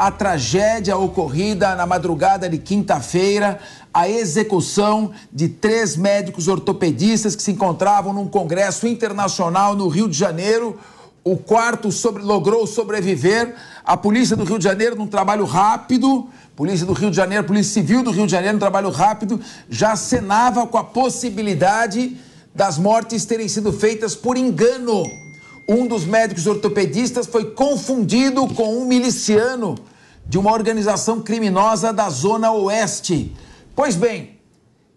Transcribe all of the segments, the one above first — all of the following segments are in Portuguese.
a tragédia ocorrida na madrugada de quinta-feira, a execução de três médicos ortopedistas que se encontravam num congresso internacional no Rio de Janeiro. O quarto sobre, logrou sobreviver. A polícia do Rio de Janeiro, num trabalho rápido, Polícia do Rio de Janeiro, Polícia Civil do Rio de Janeiro, num trabalho rápido, já acenava com a possibilidade das mortes terem sido feitas por engano. Um dos médicos ortopedistas foi confundido com um miliciano de uma organização criminosa da Zona Oeste. Pois bem,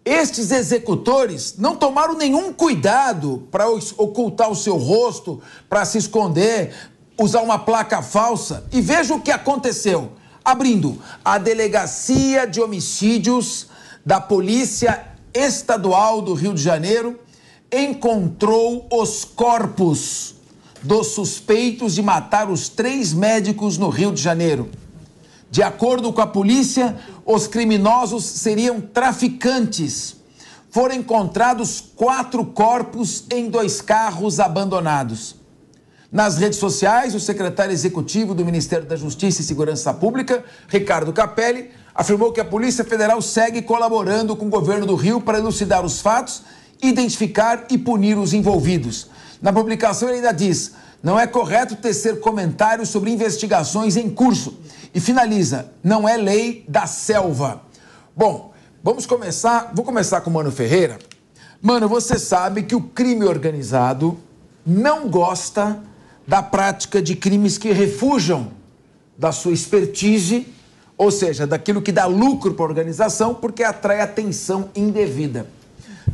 estes executores não tomaram nenhum cuidado para ocultar o seu rosto, para se esconder, usar uma placa falsa. E veja o que aconteceu. Abrindo a Delegacia de Homicídios da Polícia Estadual do Rio de Janeiro, encontrou os corpos dos suspeitos de matar os três médicos no Rio de Janeiro. De acordo com a polícia, os criminosos seriam traficantes. Foram encontrados quatro corpos em dois carros abandonados. Nas redes sociais, o secretário executivo do Ministério da Justiça e Segurança Pública, Ricardo Capelli, afirmou que a Polícia Federal segue colaborando com o governo do Rio para elucidar os fatos, identificar e punir os envolvidos. Na publicação, ele ainda diz: não é correto tecer comentários sobre investigações em curso e finaliza, não é lei da selva. Bom, vamos começar, vou começar com o Mano Ferreira. Mano, você sabe que o crime organizado não gosta da prática de crimes que refugiam da sua expertise, ou seja, daquilo que dá lucro para a organização, porque atrai atenção indevida.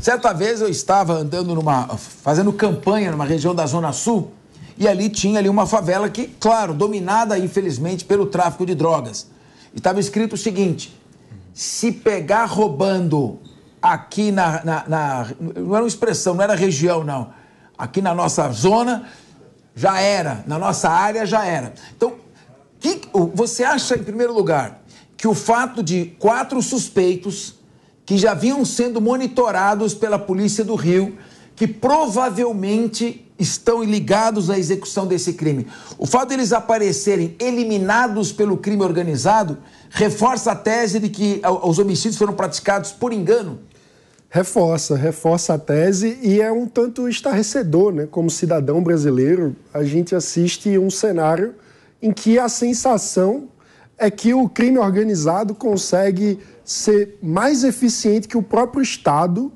Certa vez eu estava andando numa. fazendo campanha numa região da Zona Sul e ali tinha ali uma favela que, claro, dominada infelizmente pelo tráfico de drogas. E estava escrito o seguinte: se pegar roubando aqui na, na, na, não era uma expressão, não era região não, aqui na nossa zona já era, na nossa área já era. Então, que, você acha em primeiro lugar que o fato de quatro suspeitos que já vinham sendo monitorados pela polícia do Rio, que provavelmente estão ligados à execução desse crime. O fato deles de aparecerem eliminados pelo crime organizado reforça a tese de que os homicídios foram praticados por engano. Reforça, reforça a tese e é um tanto estarrecedor, né? Como cidadão brasileiro, a gente assiste um cenário em que a sensação é que o crime organizado consegue ser mais eficiente que o próprio Estado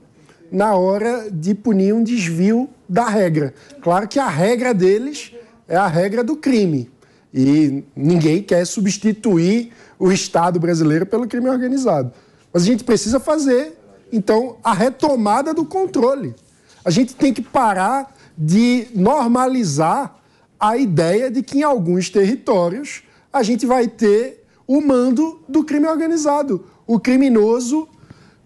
na hora de punir um desvio da regra. Claro que a regra deles é a regra do crime. E ninguém quer substituir o Estado brasileiro pelo crime organizado. Mas a gente precisa fazer, então, a retomada do controle. A gente tem que parar de normalizar a ideia de que em alguns territórios a gente vai ter o mando do crime organizado, o criminoso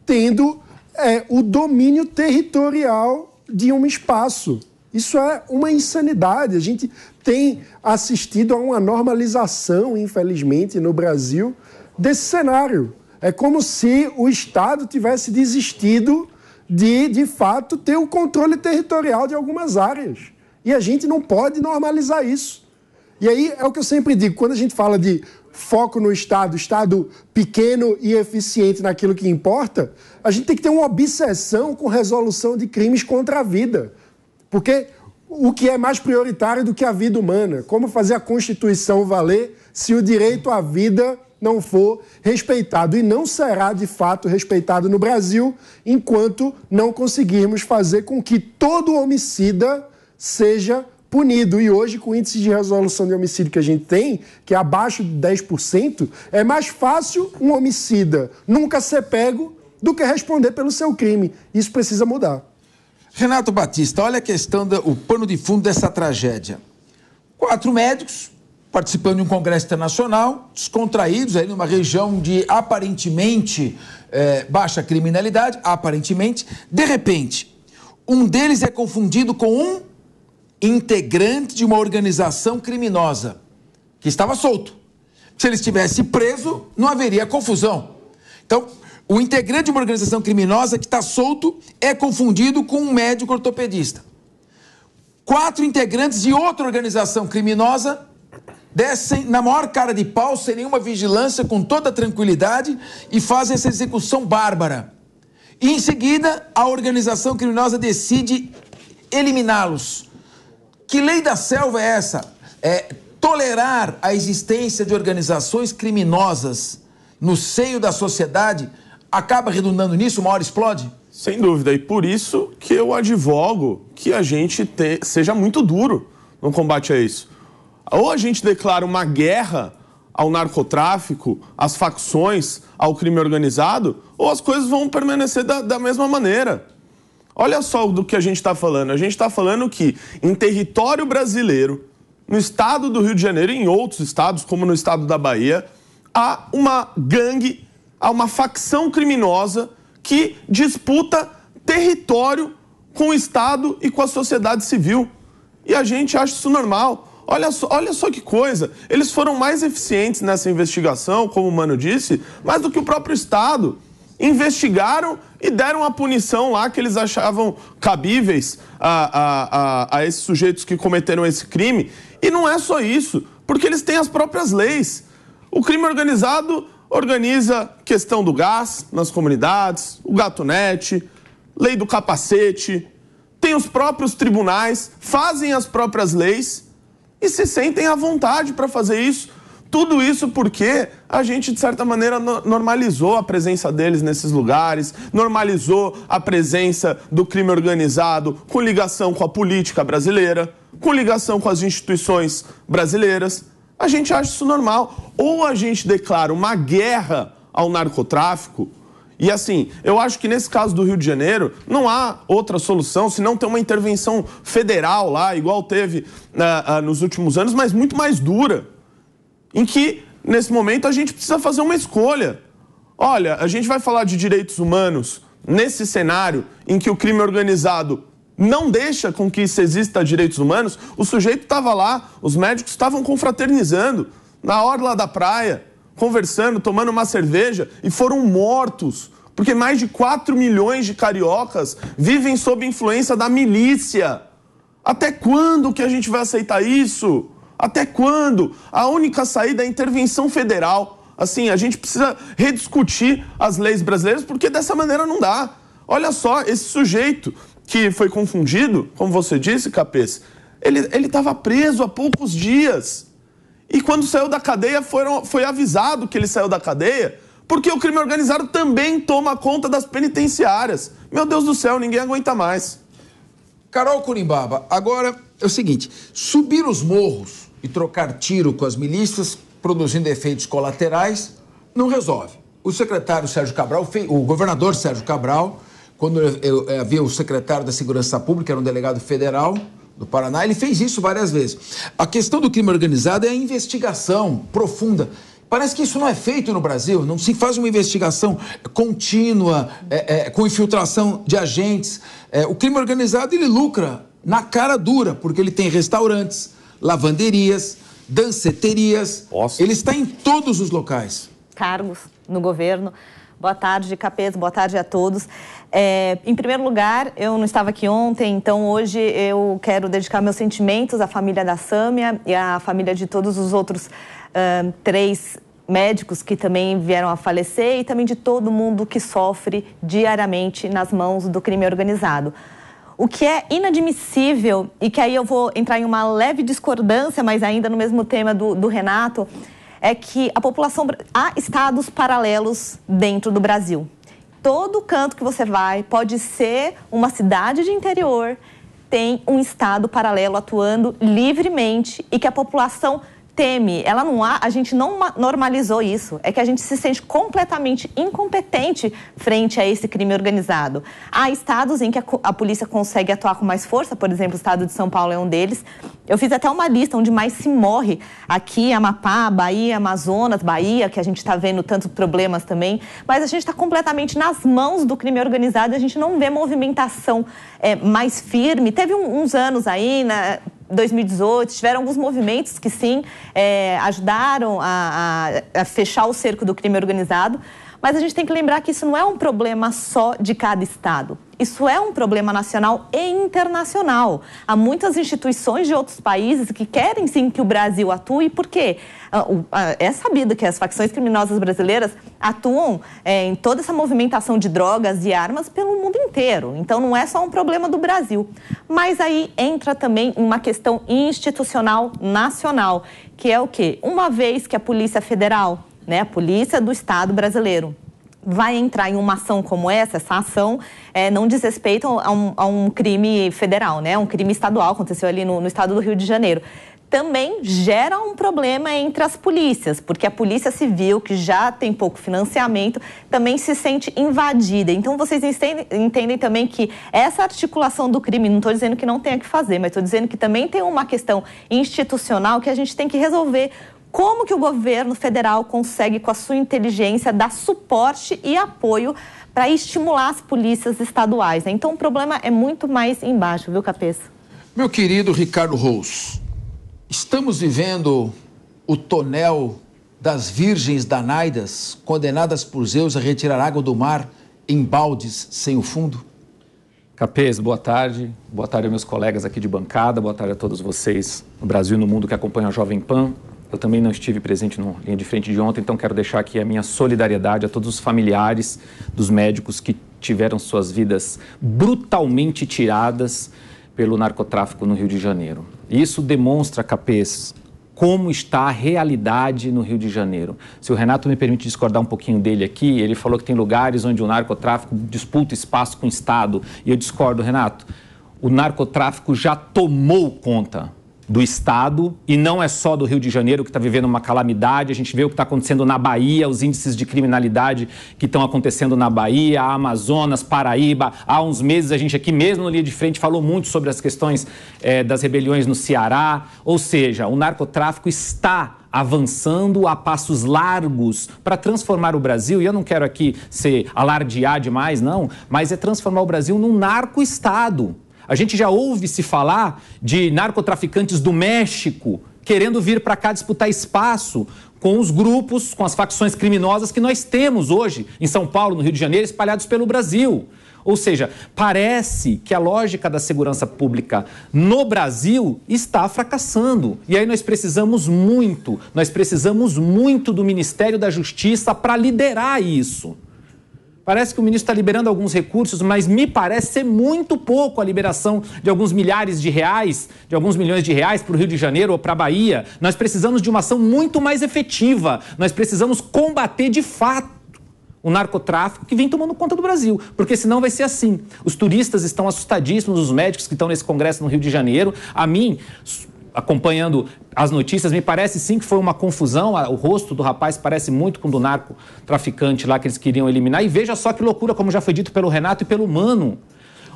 tendo é, o domínio territorial de um espaço. Isso é uma insanidade. A gente tem assistido a uma normalização, infelizmente, no Brasil, desse cenário. É como se o Estado tivesse desistido de, de fato, ter o controle territorial de algumas áreas. E a gente não pode normalizar isso. E aí é o que eu sempre digo, quando a gente fala de foco no Estado, Estado pequeno e eficiente naquilo que importa, a gente tem que ter uma obsessão com resolução de crimes contra a vida. Porque o que é mais prioritário do que a vida humana? Como fazer a Constituição valer se o direito à vida não for respeitado e não será de fato respeitado no Brasil enquanto não conseguirmos fazer com que todo homicida seja punido. E hoje, com o índice de resolução de homicídio que a gente tem, que é abaixo de 10%, é mais fácil um homicida nunca ser pego do que responder pelo seu crime. Isso precisa mudar. Renato Batista, olha a questão, o pano de fundo dessa tragédia. Quatro médicos participando de um congresso internacional, descontraídos aí numa região de aparentemente é, baixa criminalidade, aparentemente, de repente, um deles é confundido com um integrante de uma organização criminosa que estava solto. Se ele estivesse preso, não haveria confusão. Então, o integrante de uma organização criminosa que está solto é confundido com um médico ortopedista. Quatro integrantes de outra organização criminosa descem na maior cara de pau, sem nenhuma vigilância, com toda tranquilidade e fazem essa execução bárbara. E em seguida, a organização criminosa decide eliminá-los. Que lei da selva é essa? É tolerar a existência de organizações criminosas no seio da sociedade acaba redundando nisso, uma hora explode? Sem dúvida, e por isso que eu advogo que a gente te... seja muito duro no combate a isso. Ou a gente declara uma guerra ao narcotráfico, às facções, ao crime organizado, ou as coisas vão permanecer da, da mesma maneira. Olha só do que a gente está falando. A gente está falando que em território brasileiro, no estado do Rio de Janeiro e em outros estados, como no estado da Bahia, há uma gangue, há uma facção criminosa que disputa território com o Estado e com a sociedade civil. E a gente acha isso normal. Olha só, olha só que coisa. Eles foram mais eficientes nessa investigação, como o Mano disse, mais do que o próprio Estado investigaram e deram a punição lá que eles achavam cabíveis a, a, a, a esses sujeitos que cometeram esse crime. E não é só isso, porque eles têm as próprias leis. O crime organizado organiza questão do gás nas comunidades, o net, lei do capacete, tem os próprios tribunais, fazem as próprias leis e se sentem à vontade para fazer isso tudo isso porque a gente, de certa maneira, normalizou a presença deles nesses lugares, normalizou a presença do crime organizado com ligação com a política brasileira, com ligação com as instituições brasileiras. A gente acha isso normal. Ou a gente declara uma guerra ao narcotráfico. E assim, eu acho que nesse caso do Rio de Janeiro, não há outra solução se não ter uma intervenção federal lá, igual teve uh, uh, nos últimos anos, mas muito mais dura em que, nesse momento, a gente precisa fazer uma escolha. Olha, a gente vai falar de direitos humanos nesse cenário em que o crime organizado não deixa com que se exista direitos humanos. O sujeito estava lá, os médicos estavam confraternizando na orla da praia, conversando, tomando uma cerveja e foram mortos. Porque mais de 4 milhões de cariocas vivem sob influência da milícia. Até quando que a gente vai aceitar isso? Até quando? A única saída é a intervenção federal. Assim, a gente precisa rediscutir as leis brasileiras porque dessa maneira não dá. Olha só, esse sujeito que foi confundido, como você disse, Capês, ele estava preso há poucos dias. E quando saiu da cadeia, foram, foi avisado que ele saiu da cadeia, porque o crime organizado também toma conta das penitenciárias. Meu Deus do céu, ninguém aguenta mais. Carol Curimbaba, agora é o seguinte: subir os morros e trocar tiro com as milícias, produzindo efeitos colaterais, não resolve. O secretário Sérgio Cabral, o governador Sérgio Cabral, quando havia o secretário da Segurança Pública, era um delegado federal do Paraná, ele fez isso várias vezes. A questão do crime organizado é a investigação profunda. Parece que isso não é feito no Brasil, não se faz uma investigação contínua, é, é, com infiltração de agentes. É, o crime organizado ele lucra na cara dura, porque ele tem restaurantes, lavanderias, danceterias. Ele está em todos os locais. Cargos no governo. Boa tarde, Capes. Boa tarde a todos. É, em primeiro lugar, eu não estava aqui ontem, então hoje eu quero dedicar meus sentimentos à família da Sâmia e à família de todos os outros uh, três médicos que também vieram a falecer e também de todo mundo que sofre diariamente nas mãos do crime organizado. O que é inadmissível, e que aí eu vou entrar em uma leve discordância, mas ainda no mesmo tema do, do Renato, é que a população. Há estados paralelos dentro do Brasil. Todo canto que você vai, pode ser uma cidade de interior, tem um estado paralelo atuando livremente e que a população teme, ela não há, a gente não normalizou isso. É que a gente se sente completamente incompetente frente a esse crime organizado. Há estados em que a, a polícia consegue atuar com mais força, por exemplo, o estado de São Paulo é um deles. Eu fiz até uma lista onde mais se morre aqui, Amapá, Bahia, Amazonas, Bahia, que a gente está vendo tantos problemas também. Mas a gente está completamente nas mãos do crime organizado, a gente não vê movimentação é, mais firme. Teve um, uns anos aí, né, 2018, tiveram alguns movimentos que sim é, ajudaram a, a, a fechar o cerco do crime organizado, mas a gente tem que lembrar que isso não é um problema só de cada estado. Isso é um problema nacional e internacional. Há muitas instituições de outros países que querem sim que o Brasil atue, porque ah, ah, é sabido que as facções criminosas brasileiras atuam é, em toda essa movimentação de drogas e armas pelo mundo inteiro. Então não é só um problema do Brasil. Mas aí entra também uma questão institucional nacional, que é o quê? Uma vez que a Polícia Federal né, a Polícia do Estado brasileiro vai entrar em uma ação como essa, essa ação é, não diz respeito a um, a um, crime federal, né? Um crime estadual aconteceu ali no, no estado do Rio de Janeiro. Também gera um problema entre as polícias, porque a polícia civil, que já tem pouco financiamento, também se sente invadida. Então, vocês entendem, entendem também que essa articulação do crime, não estou dizendo que não tenha que fazer, mas estou dizendo que também tem uma questão institucional que a gente tem que resolver como que o governo federal consegue, com a sua inteligência, dar suporte e apoio para estimular as polícias estaduais? Né? Então o problema é muito mais embaixo, viu, Capês? Meu querido Ricardo Rous, estamos vivendo o tonel das virgens danaidas condenadas por Zeus a retirar água do mar em baldes sem o fundo? Capês, boa tarde. Boa tarde aos meus colegas aqui de bancada, boa tarde a todos vocês no Brasil e no mundo que acompanham a Jovem Pan. Eu também não estive presente no linha de frente de ontem, então quero deixar aqui a minha solidariedade a todos os familiares dos médicos que tiveram suas vidas brutalmente tiradas pelo narcotráfico no Rio de Janeiro. isso demonstra, Capês, como está a realidade no Rio de Janeiro. Se o Renato me permite discordar um pouquinho dele aqui, ele falou que tem lugares onde o narcotráfico disputa espaço com o Estado, e eu discordo, Renato. O narcotráfico já tomou conta do Estado, e não é só do Rio de Janeiro que está vivendo uma calamidade. A gente vê o que está acontecendo na Bahia, os índices de criminalidade que estão acontecendo na Bahia, Amazonas, Paraíba. Há uns meses a gente aqui mesmo no Linha de Frente falou muito sobre as questões eh, das rebeliões no Ceará. Ou seja, o narcotráfico está avançando a passos largos para transformar o Brasil, e eu não quero aqui ser alardear demais, não, mas é transformar o Brasil num narco-estado. A gente já ouve se falar de narcotraficantes do México querendo vir para cá disputar espaço com os grupos, com as facções criminosas que nós temos hoje em São Paulo, no Rio de Janeiro, espalhados pelo Brasil. Ou seja, parece que a lógica da segurança pública no Brasil está fracassando. E aí nós precisamos muito, nós precisamos muito do Ministério da Justiça para liderar isso. Parece que o ministro está liberando alguns recursos, mas me parece ser muito pouco a liberação de alguns milhares de reais, de alguns milhões de reais para o Rio de Janeiro ou para a Bahia. Nós precisamos de uma ação muito mais efetiva. Nós precisamos combater de fato o narcotráfico que vem tomando conta do Brasil, porque senão vai ser assim. Os turistas estão assustadíssimos, os médicos que estão nesse congresso no Rio de Janeiro. A mim, acompanhando as notícias, me parece sim que foi uma confusão. O rosto do rapaz parece muito com o do narco traficante lá que eles queriam eliminar. E veja só que loucura, como já foi dito pelo Renato e pelo Mano.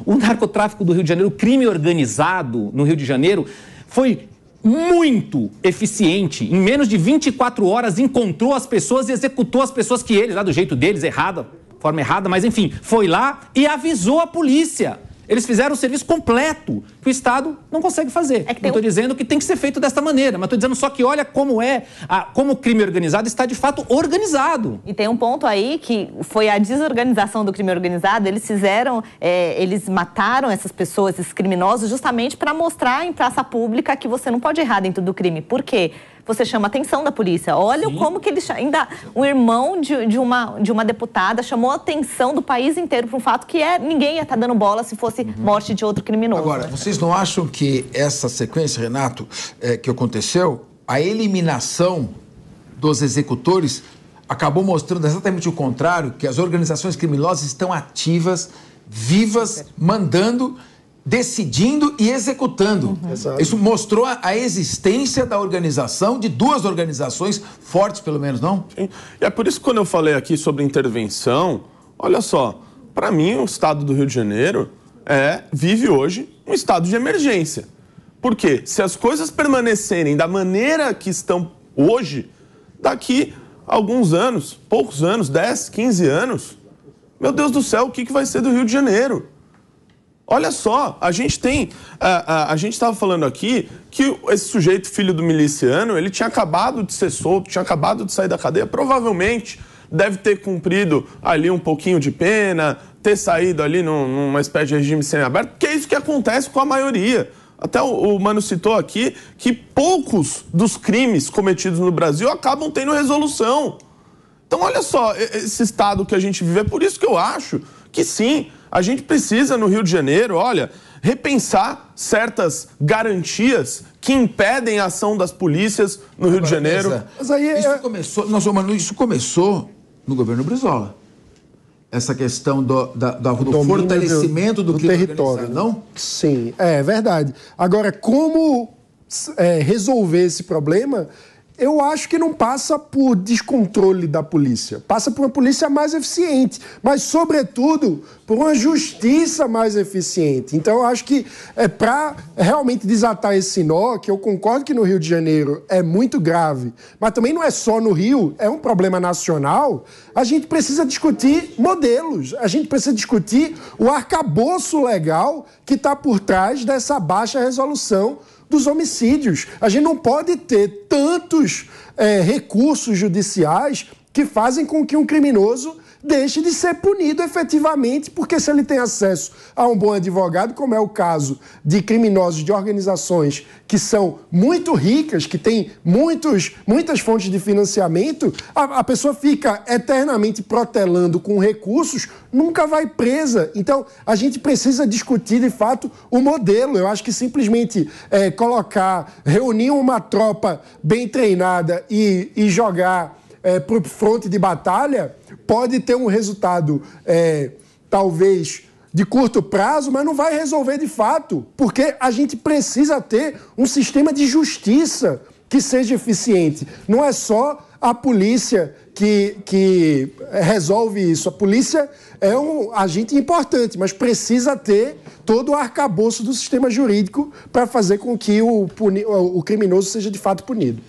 O narcotráfico do Rio de Janeiro, o crime organizado no Rio de Janeiro, foi muito eficiente. Em menos de 24 horas encontrou as pessoas e executou as pessoas que eles, lá do jeito deles, errada, forma errada, mas enfim, foi lá e avisou a polícia. Eles fizeram o serviço completo que o Estado não consegue fazer. É não estou um... dizendo que tem que ser feito desta maneira, mas estou dizendo só que olha como é, a, como o crime organizado está de fato organizado. E tem um ponto aí que foi a desorganização do crime organizado. Eles fizeram, é, eles mataram essas pessoas, esses criminosos, justamente para mostrar em praça pública que você não pode errar dentro do crime. Por quê? você chama a atenção da polícia. Olha Sim. como que ele. Ainda um irmão de, de, uma, de uma deputada chamou a atenção do país inteiro para um fato que é ninguém ia estar tá dando bola se fosse uhum. morte de outro criminoso. Agora, vocês não acham que essa sequência, Renato, é, que aconteceu, a eliminação dos executores acabou mostrando exatamente o contrário, que as organizações criminosas estão ativas, vivas, mandando decidindo e executando. Uhum. Isso mostrou a, existência da organização, de duas organizações fortes, pelo menos, não? Sim. E é por isso que quando eu falei aqui sobre intervenção, olha só, para mim o estado do Rio de Janeiro é, vive hoje um estado de emergência. Porque se as coisas permanecerem da maneira que estão hoje, daqui alguns anos, poucos anos, 10, 15 anos, meu Deus do céu, o que, que vai ser do Rio de Janeiro? Olha só, a gente tem. A, a, a gente estava falando aqui que esse sujeito, filho do miliciano, ele tinha acabado de ser solto, tinha acabado de sair da cadeia, provavelmente deve ter cumprido ali um pouquinho de pena, ter saído ali num, numa espécie de regime semiaberto, porque é isso que acontece com a maioria. Até o, o, Mano citou aqui que poucos dos crimes cometidos no Brasil acabam tendo resolução. Então, olha só esse estado que a gente vive. É por isso que eu acho que sim, a gente precisa, no Rio de Janeiro, olha, repensar certas garantias que impedem a ação das polícias no Rio de Janeiro. Mas aí é... isso começou, nós, Manu, isso começou no governo Brizola. Essa questão do, da, do, do fortalecimento do, do, do território, não? Sim, é verdade. Agora, como é, resolver esse problema? eu acho que não passa por descontrole da polícia. Passa por uma polícia mais eficiente, mas, sobretudo, por uma justiça mais eficiente. Então, eu acho que é para realmente desatar esse nó, que eu concordo que no Rio de Janeiro é muito grave, mas também não é só no Rio, é um problema nacional. A gente precisa discutir modelos, a gente precisa discutir o arcabouço legal que está por trás dessa baixa resolução dos homicídios. A gente não pode ter tantos é, recursos judiciais que fazem com que um criminoso deixe de ser punido efetivamente, porque se ele tem acesso a um bom advogado, como é o caso de criminosos de organizações que são muito ricas, que têm muitos, muitas fontes de financiamento, a, a pessoa fica eternamente protelando com recursos, nunca vai presa. Então, a gente precisa discutir de fato o modelo. Eu acho que simplesmente é, colocar, reunir uma tropa bem treinada e, e jogar é, para o fronte de batalha, pode ter um resultado, é, talvez de curto prazo, mas não vai resolver de fato, porque a gente precisa ter um sistema de justiça que seja eficiente. Não é só a polícia que, que resolve isso. A polícia é um agente importante, mas precisa ter todo o arcabouço do sistema jurídico para fazer com que o, o criminoso seja de fato punido.